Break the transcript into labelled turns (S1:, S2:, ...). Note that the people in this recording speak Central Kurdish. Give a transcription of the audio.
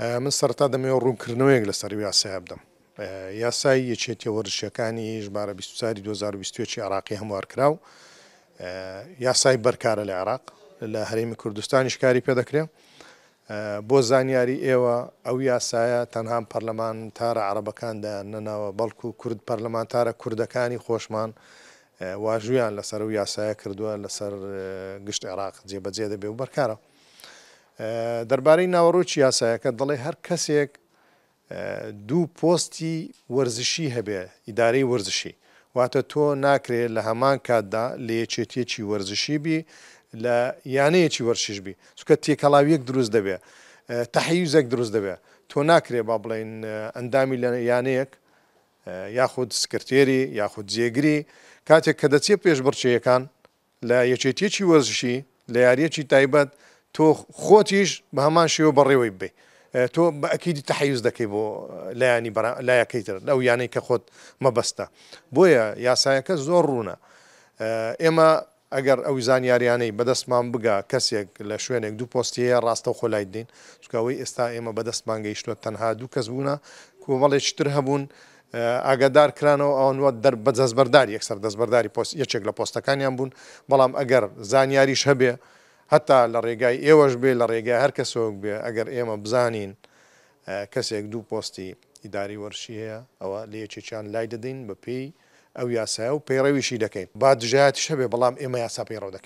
S1: من سەرتا دەمەوە ڕوونکردنەوەیەک لە سەروی یاسای بدەم یاسای یەکێتی وەرشەکانی ژمارە 2020 عراقی هەموار کراو یاسای بەرکارە لە عراق لە هەرێمی کوردستانی شکاری پێدەکرێ بۆ زانیاری ئێوە ئەو یاسایە تەنها پەرلەمانتارە عربەکاندا نەناوە بەڵکو کورد پەرلەمانتارە کوردەکانی خۆشمان واژویان لەسەر و یاسایە کردووە لەسەر گشت عێراق جێبەجێ دەبێ و بەرکارە دەربارەی ناوەڕۆکی یاسایەکە دەڵێ هەر کەسێک دوو پۆستی وەرزشی هەبێ ئیدارەی وەرزشی واتە تۆ ناکرێت لە هەمان کاتدا لە یەکێتیەکی وەرزشی بی لە یانەیەکی وەرشش بی سکە تێکەڵاویەک دروست دەبێ تەحیوزێک دروست دەبێ تۆ ناکرێ با بڵین ئەندامی لە یانەیەک یاخود سکرتێری یاخود جێگری کاتێک کە دەچێت پێش بڕچەیەکان لە یەکێتیەکی وەرزشی لە یاریەکی تایبەت تۆ خۆتیش بە هەمان شێوە بەڕێوەی بێ تۆ بە ئەکیدی تەحیز دەکەی بۆ لایانی لایەکەیتر ئەو یانەی کە خۆت مەبەستە بۆیە یاسایەکە زۆر ڕوونە ئێمە ئەگەر ئەو زانیاریانەی بەدەستمان بگا کەسێک لە شوێنێک دوو پۆستیەیە ڕاستە خۆلای دین چکەوەی ئێستا ئێمە بەدەستمان گەیشتوە تەنها دوو کەس بوون کۆمەڵێکتر هەبوون ئاگادار کرانەوە ئەوەوە دەر بەدەستبەرداری یەکسەر دەستبەرداری پۆست یەکێک لە پۆستەکانیان بوون بەڵام ئەگەر زانیاریش هەبێ هەتا لە ڕێگای ئێوەش بێ لە ڕێگای هەر کە سۆک بێ ئەگەر ئێمە بزانین کەسێک دوو پۆستی ئیداری وەرشی هەیە ئەوە لەیەکێکیان لای دەدەین بە پێی ئەو یاسای و پەیڕەویشی دەکەین با دژایەت شەبێ بەڵام ئێمە یاسا پەیڕەو دەکەین